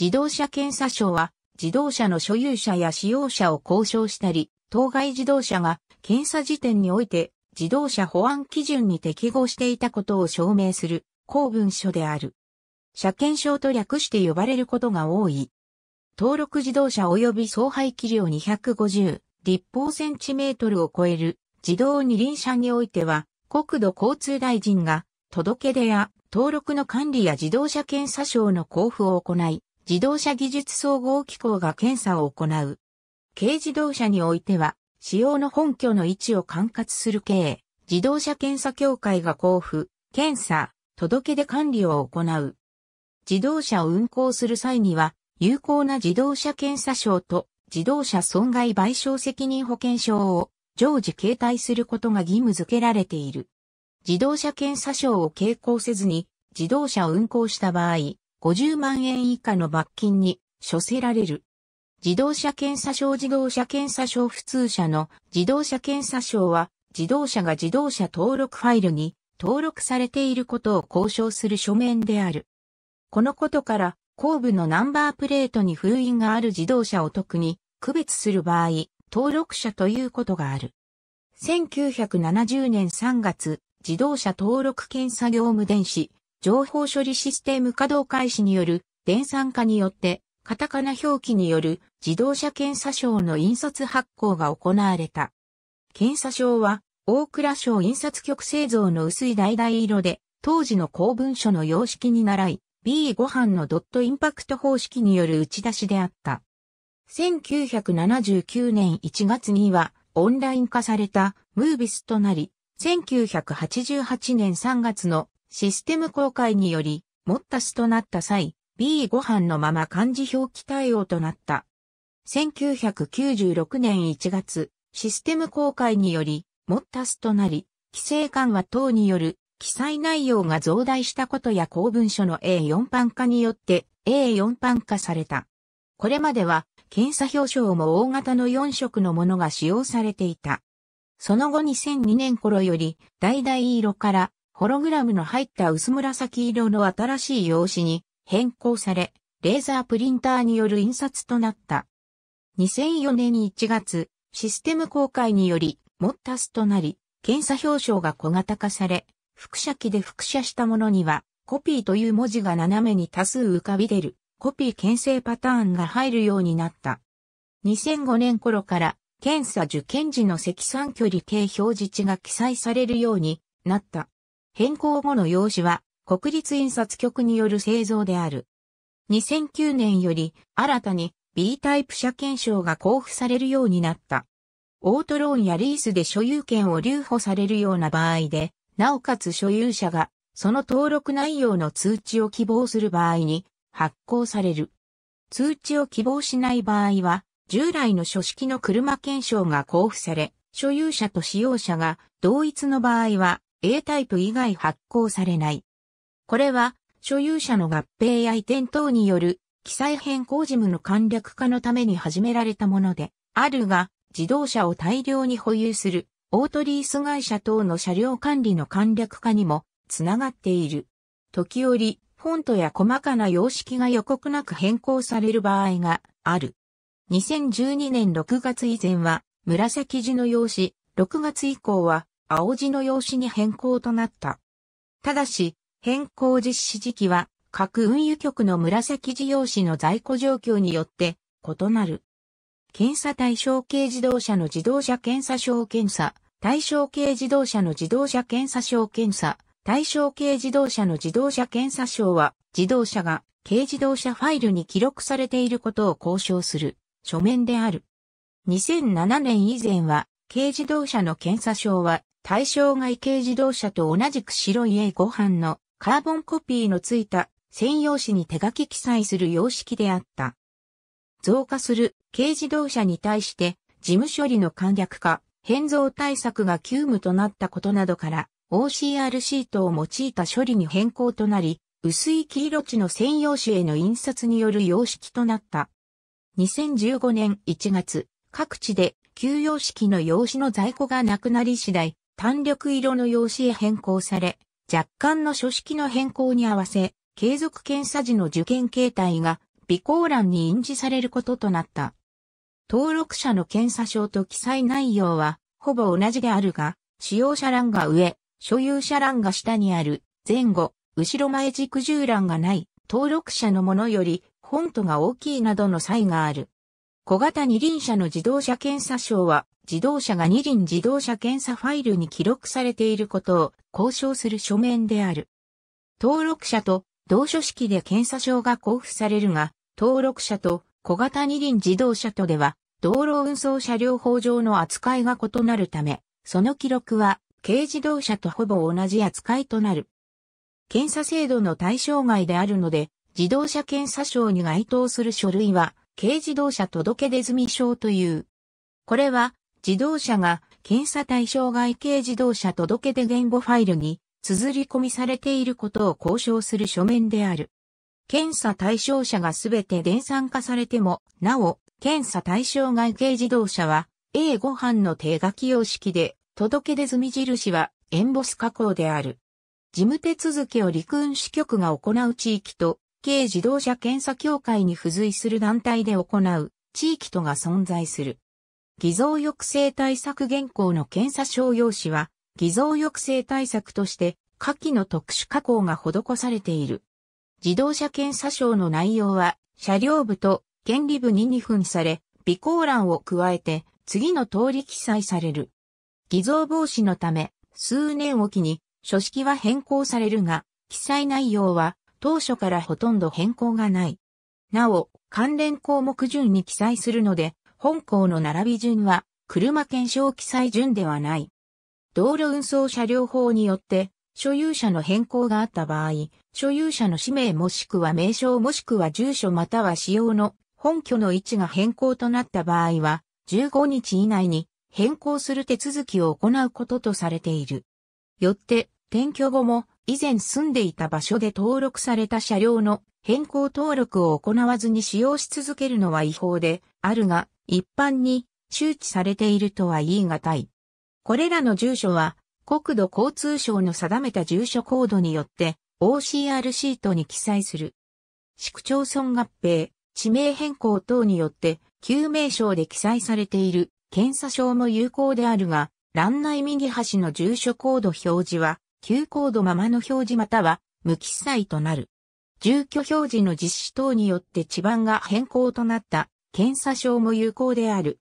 自動車検査庁は、自動車の所有者や使用者を交渉したり、当該自動車が検査時点において自動車保安基準に適合していたことを証明する公文書である。車検証と略して呼ばれることが多い。登録自動車及び総排気量250立方センチメートルを超える自動二輪車においては、国土交通大臣が届け出や登録の管理や自動車検査証の交付を行い、自動車技術総合機構が検査を行う。軽自動車においては、使用の本拠の位置を管轄する営、自動車検査協会が交付、検査、届け出管理を行う。自動車を運行する際には、有効な自動車検査証と自動車損害賠償責任保険証を常時携帯することが義務付けられている。自動車検査証を携行せずに自動車を運行した場合、50万円以下の罰金に処せられる。自動車検査証自動車検査証普通車の自動車検査証は自動車が自動車登録ファイルに登録されていることを交渉する書面である。このことから後部のナンバープレートに封印がある自動車を特に区別する場合、登録者ということがある。1970年3月、自動車登録検査業務電子情報処理システム稼働開始による電算化によって、カタカナ表記による自動車検査証の印刷発行が行われた。検査証は、大倉省印刷局製造の薄い橙色で、当時の公文書の様式に習い、b ご飯のドットインパクト方式による打ち出しであった。1979年1月には、オンライン化されたムービスとなり、1988年3月のシステム公開により、モッタスとなった際、B5 班のまま漢字表記対応となった。1996年1月、システム公開により、モッタスとなり、規制緩和等による記載内容が増大したことや公文書の A4 版化によって A4 版化された。これまでは検査表彰も大型の4色のものが使用されていた。その後2002年頃より、大々色からホログラムの入った薄紫色の新しい用紙に変更され、レーザープリンターによる印刷となった。2004年1月、システム公開により、モッタスとなり、検査表彰が小型化され、複写機で複写したものには、コピーという文字が斜めに多数浮かび出る、コピー牽制パターンが入るようになった。2005年頃から、検査受験時の積算距離計表示値が記載されるようになった。変更後の用紙は国立印刷局による製造である。2009年より新たに B タイプ車検証が交付されるようになった。オートローンやリースで所有権を留保されるような場合で、なおかつ所有者がその登録内容の通知を希望する場合に発行される。通知を希望しない場合は、従来の書式の車検証が交付され、所有者と使用者が同一の場合は A タイプ以外発行されない。これは、所有者の合併や移転等による記載変更事務の簡略化のために始められたもので、あるが、自動車を大量に保有する、オートリース会社等の車両管理の簡略化にも、つながっている。時折、フォントや細かな様式が予告なく変更される場合がある。2012年6月以前は、紫地の用紙、6月以降は、青字の用紙に変更となった。ただし、変更実施時期は各運輸局の紫字用紙の在庫状況によって異なる。検査対象軽自動車の自動車検査証検査、対象軽自動車の自動車検査証検査、対象軽自動車の自動車検査証は、自動車が軽自動車ファイルに記録されていることを交渉する書面である。2007年以前は、軽自動車の検査証は対象外軽自動車と同じく白い A5 版のカーボンコピーのついた専用紙に手書き記載する様式であった。増加する軽自動車に対して事務処理の簡略化、変造対策が急務となったことなどから OCR シートを用いた処理に変更となり、薄い黄色地の専用紙への印刷による様式となった。2015年1月、各地で休養式の用紙の在庫がなくなり次第、単緑色の用紙へ変更され、若干の書式の変更に合わせ、継続検査時の受験形態が備考欄に印字されることとなった。登録者の検査証と記載内容はほぼ同じであるが、使用者欄が上、所有者欄が下にある、前後、後ろ前軸従欄がない、登録者のものより、フォントが大きいなどの差異がある。小型二輪車の自動車検査証は、自動車が二輪自動車検査ファイルに記録されていることを交渉する書面である。登録者と同書式で検査証が交付されるが、登録者と小型二輪自動車とでは、道路運送車両法上の扱いが異なるため、その記録は軽自動車とほぼ同じ扱いとなる。検査制度の対象外であるので、自動車検査証に該当する書類は、軽自動車届出済証という。これは、自動車が検査対象外系自動車届出言語ファイルに綴り込みされていることを交渉する書面である。検査対象者がすべて電算化されても、なお、検査対象外系自動車は A5 班の手書き様式で、届出済み印はエンボス加工である。事務手続きを陸運支局が行う地域と、軽自動車検査協会に付随する団体で行う地域とが存在する。偽造抑制対策現行の検査商用紙は、偽造抑制対策として、下記の特殊加工が施されている。自動車検査証の内容は、車両部と権利部に2分され、備考欄を加えて、次の通り記載される。偽造防止のため、数年おきに、書式は変更されるが、記載内容は、当初からほとんど変更がない。なお、関連項目順に記載するので、本校の並び順は、車検証記載順ではない。道路運送車両法によって、所有者の変更があった場合、所有者の氏名もしくは名称もしくは住所または使用の本拠の位置が変更となった場合は、15日以内に変更する手続きを行うこととされている。よって、転居後も以前住んでいた場所で登録された車両の変更登録を行わずに使用し続けるのは違法であるが、一般に周知されているとは言い難い。これらの住所は国土交通省の定めた住所コードによって OCR シートに記載する。市区町村合併、地名変更等によって旧名称で記載されている検査証も有効であるが、欄内右端の住所コード表示は旧コードままの表示または無記載となる。住居表示の実施等によって地盤が変更となった検査証も有効である。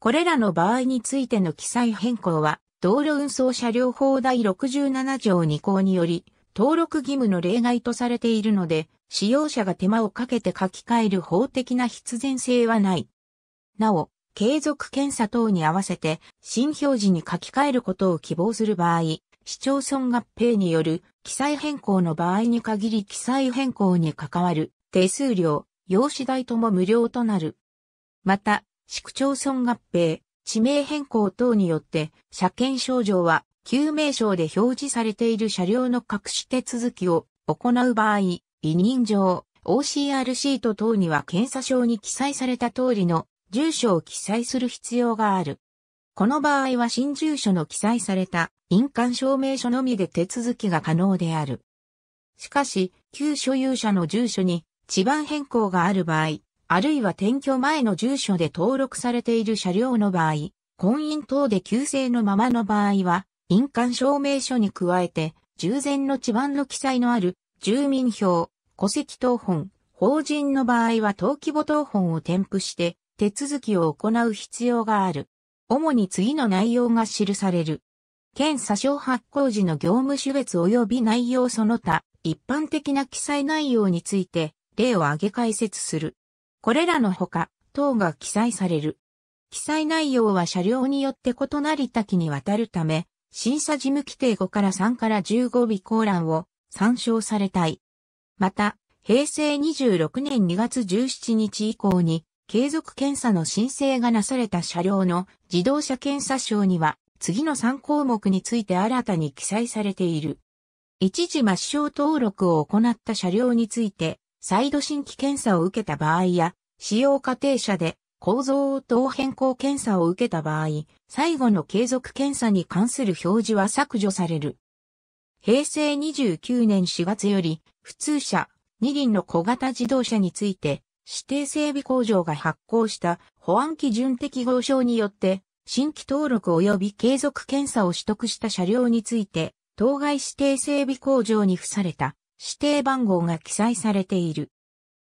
これらの場合についての記載変更は、道路運送車両法第67条2項により、登録義務の例外とされているので、使用者が手間をかけて書き換える法的な必然性はない。なお、継続検査等に合わせて、新表示に書き換えることを希望する場合、市町村合併による記載変更の場合に限り記載変更に関わる手数料、用紙代とも無料となる。また、市区町村合併、地名変更等によって、車検証状は、旧名称で表示されている車両の隠し手続きを行う場合、委任状、OCR シート等には検査証に記載された通りの住所を記載する必要がある。この場合は新住所の記載された印鑑証明書のみで手続きが可能である。しかし、旧所有者の住所に地盤変更がある場合、あるいは転居前の住所で登録されている車両の場合、婚姻等で旧姓のままの場合は、印鑑証明書に加えて、従前の地盤の記載のある住民票、戸籍等本、法人の場合は登記簿等本を添付して、手続きを行う必要がある。主に次の内容が記される。県査証発行時の業務種別及び内容その他、一般的な記載内容について、例を挙げ解説する。これらのほか、等が記載される。記載内容は車両によって異なり多岐にわたるため、審査事務規定5から3から15尾公欄を参照されたい。また、平成26年2月17日以降に、継続検査の申請がなされた車両の自動車検査証には、次の3項目について新たに記載されている。一時抹消登録を行った車両について、再度新規検査を受けた場合や、使用過程者で構造応答変更検査を受けた場合、最後の継続検査に関する表示は削除される。平成29年4月より、普通車、二輪の小型自動車について、指定整備工場が発行した保安基準適合証によって、新規登録及び継続検査を取得した車両について、当該指定整備工場に付された指定番号が記載されている。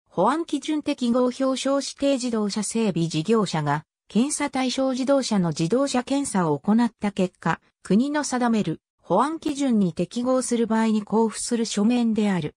保安基準適合表彰指定自動車整備事業者が、検査対象自動車の自動車検査を行った結果、国の定める保安基準に適合する場合に交付する書面である。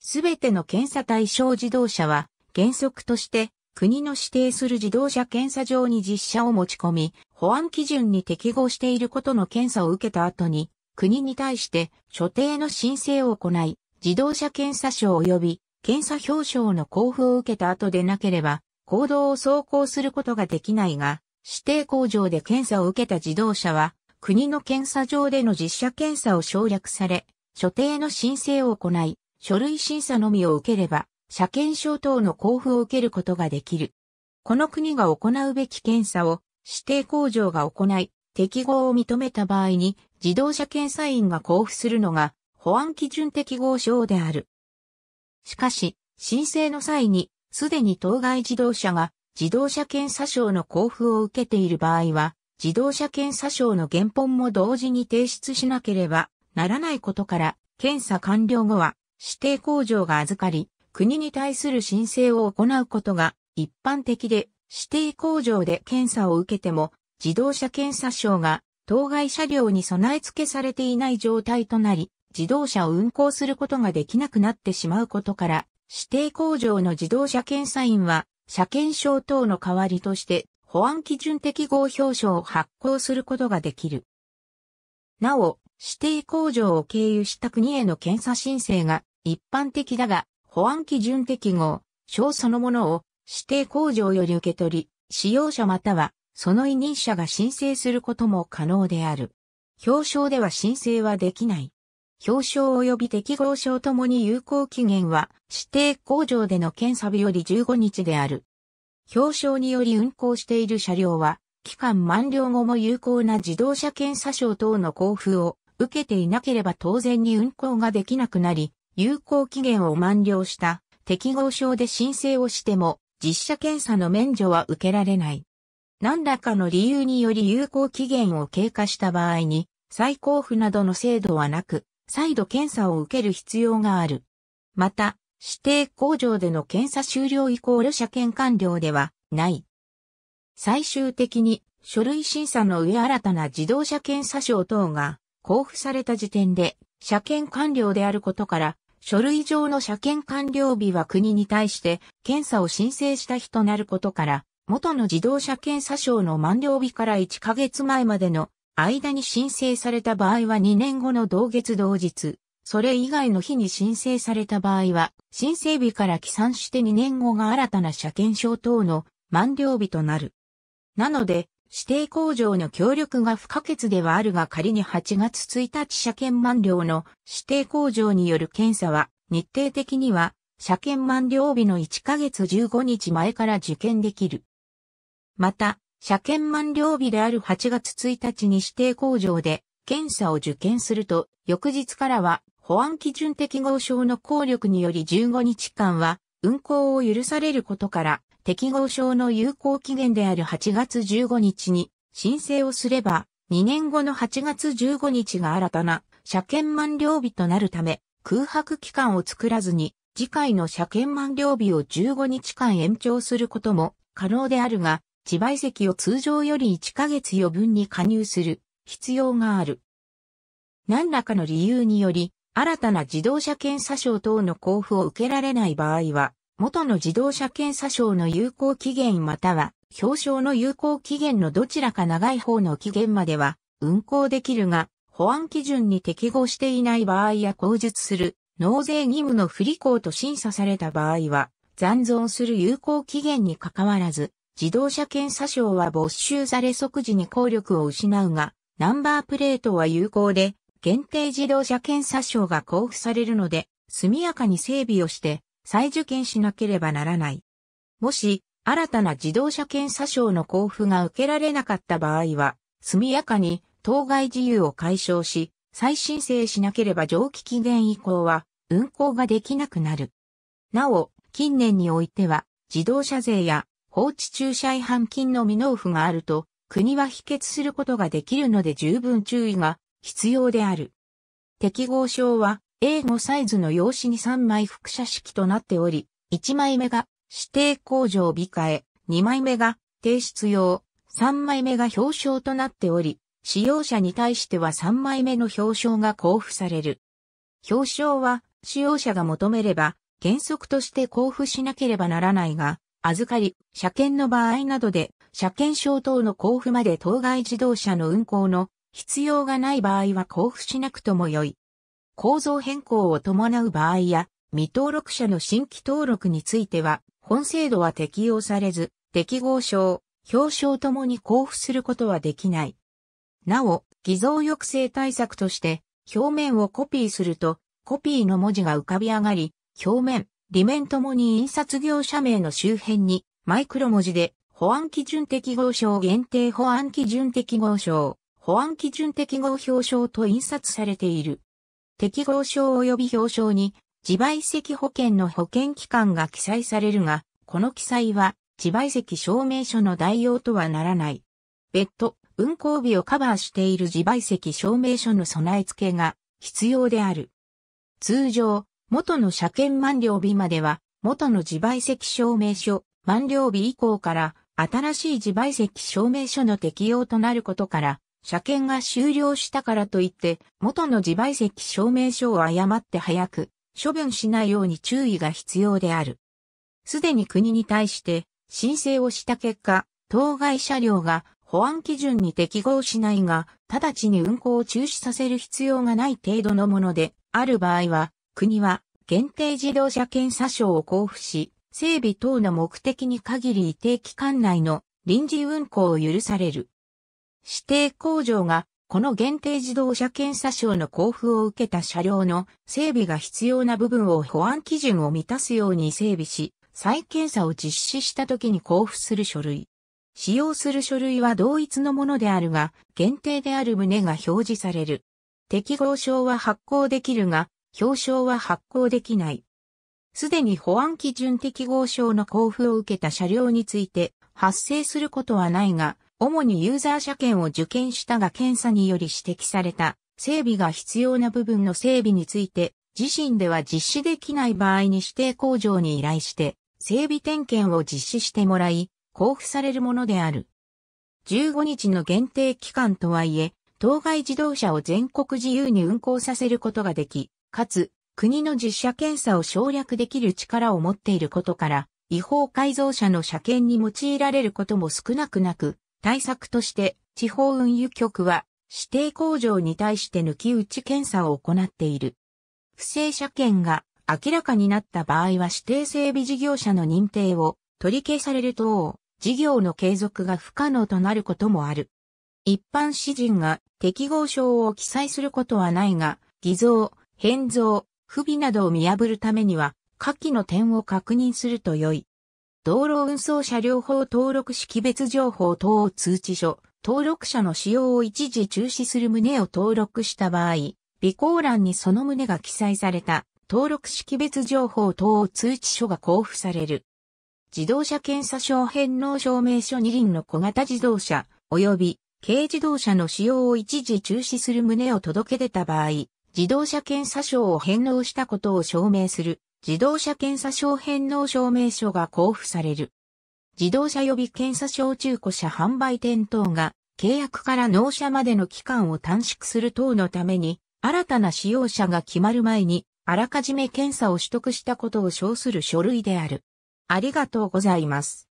すべての検査対象自動車は、原則として国の指定する自動車検査場に実車を持ち込み、保安基準に適合していることの検査を受けた後に、国に対して所定の申請を行い、自動車検査証及び検査表彰の交付を受けた後でなければ、行動を走行することができないが、指定工場で検査を受けた自動車は、国の検査場での実車検査を省略され、所定の申請を行い、書類審査のみを受ければ、車検証等の交付を受けることができる。この国が行うべき検査を指定工場が行い、適合を認めた場合に自動車検査員が交付するのが保安基準適合証である。しかし、申請の際にすでに当該自動車が自動車検査証の交付を受けている場合は自動車検査証の原本も同時に提出しなければならないことから検査完了後は指定工場が預かり国に対する申請を行うことが一般的で指定工場で検査を受けても自動車検査証が当該車両に備え付けされていない状態となり、自動車を運行することができなくなってしまうことから、指定工場の自動車検査員は、車検証等の代わりとして、保安基準適合表彰を発行することができる。なお、指定工場を経由した国への検査申請が一般的だが、保安基準適合、証そのものを指定工場より受け取り、使用者またはその委任者が申請することも可能である。表彰では申請はできない。表彰及び適合賞ともに有効期限は指定工場での検査日より15日である。表彰により運行している車両は、期間満了後も有効な自動車検査証等の交付を受けていなければ当然に運行ができなくなり、有効期限を満了した適合証で申請をしても、実車検査の免除は受けられない。何らかの理由により有効期限を経過した場合に、再交付などの制度はなく、再度検査を受ける必要がある。また、指定工場での検査終了イコール車検完了ではない。最終的に書類審査の上新たな自動車検査証等が交付された時点で車検完了であることから、書類上の車検完了日は国に対して検査を申請した日となることから、元の自動車検査証の満了日から1ヶ月前までの間に申請された場合は2年後の同月同日、それ以外の日に申請された場合は、申請日から起算して2年後が新たな車検証等の満了日となる。なので、指定工場の協力が不可欠ではあるが仮に8月1日車検満了の指定工場による検査は、日程的には、車検満了日の1ヶ月15日前から受験できる。また、車検満了日である8月1日に指定工場で検査を受検すると、翌日からは保安基準適合証の効力により15日間は運行を許されることから、適合証の有効期限である8月15日に申請をすれば、2年後の8月15日が新たな車検満了日となるため、空白期間を作らずに、次回の車検満了日を15日間延長することも可能であるが、自賠責を通常より1ヶ月余分に加入する必要がある。何らかの理由により、新たな自動車検査証等の交付を受けられない場合は、元の自動車検査証の有効期限または、表彰の有効期限のどちらか長い方の期限までは運行できるが、保安基準に適合していない場合や口述する納税義務の不履行と審査された場合は、残存する有効期限に関わらず、自動車検査証は没収され即時に効力を失うが、ナンバープレートは有効で、限定自動車検査証が交付されるので、速やかに整備をして、再受検しなければならない。もし、新たな自動車検査証の交付が受けられなかった場合は、速やかに当該自由を解消し、再申請しなければ上期期限以降は運行ができなくなる。なお、近年においては、自動車税や放置駐車違反金の未納付があると、国は否決することができるので十分注意が必要である。適合証は A5 サイズの用紙に3枚複写式となっており、1枚目が指定工場備え、2枚目が提出用、3枚目が表彰となっており、使用者に対しては3枚目の表彰が交付される。表彰は使用者が求めれば原則として交付しなければならないが、預かり、車検の場合などで、車検証等の交付まで当該自動車の運行の必要がない場合は交付しなくともよい。構造変更を伴う場合や、未登録者の新規登録については、本制度は適用されず、適合証、表彰ともに交付することはできない。なお、偽造抑制対策として、表面をコピーすると、コピーの文字が浮かび上がり、表面、裏面ともに印刷業者名の周辺に、マイクロ文字で、保安基準適合証限定保安基準適合証、保安基準適合表彰と印刷されている。適合証及び表彰に、自賠責保険の保険期間が記載されるが、この記載は、自賠責証明書の代用とはならない。別途、運行日をカバーしている自賠責証明書の備え付けが必要である。通常、元の車検満了日までは、元の自賠責証明書、満了日以降から、新しい自賠責証明書の適用となることから、車検が終了したからといって、元の自賠責証明書を誤って早く処分しないように注意が必要である。すでに国に対して申請をした結果、当該車両が保安基準に適合しないが、直ちに運行を中止させる必要がない程度のものである場合は、国は限定自動車検査証を交付し、整備等の目的に限り一定期間内の臨時運行を許される。指定工場がこの限定自動車検査証の交付を受けた車両の整備が必要な部分を保安基準を満たすように整備し、再検査を実施した時に交付する書類。使用する書類は同一のものであるが、限定である旨が表示される。適合証は発行できるが、表彰は発行できない。すでに保安基準適合証の交付を受けた車両について発生することはないが、主にユーザー車検を受検したが検査により指摘された整備が必要な部分の整備について自身では実施できない場合に指定工場に依頼して整備点検を実施してもらい、交付されるものである。15日の限定期間とはいえ、当該自動車を全国自由に運行させることができ、かつ、国の実車検査を省略できる力を持っていることから、違法改造車の車検に用いられることも少なくなく、対策として地方運輸局は指定工場に対して抜き打ち検査を行っている。不正車検が明らかになった場合は指定整備事業者の認定を取り消される等、事業の継続が不可能となることもある。一般市人が適合証を記載することはないが、偽造、変造、不備などを見破るためには、下記の点を確認すると良い。道路運送車両法登録識別情報等通知書、登録者の使用を一時中止する旨を登録した場合、備考欄にその旨が記載された登録識別情報等通知書が交付される。自動車検査証返納証明書2輪の小型自動車及び軽自動車の使用を一時中止する旨を届け出た場合、自動車検査証を返納したことを証明する自動車検査証返納証明書が交付される。自動車予備検査証中古車販売店等が契約から納車までの期間を短縮する等のために新たな使用者が決まる前にあらかじめ検査を取得したことを称する書類である。ありがとうございます。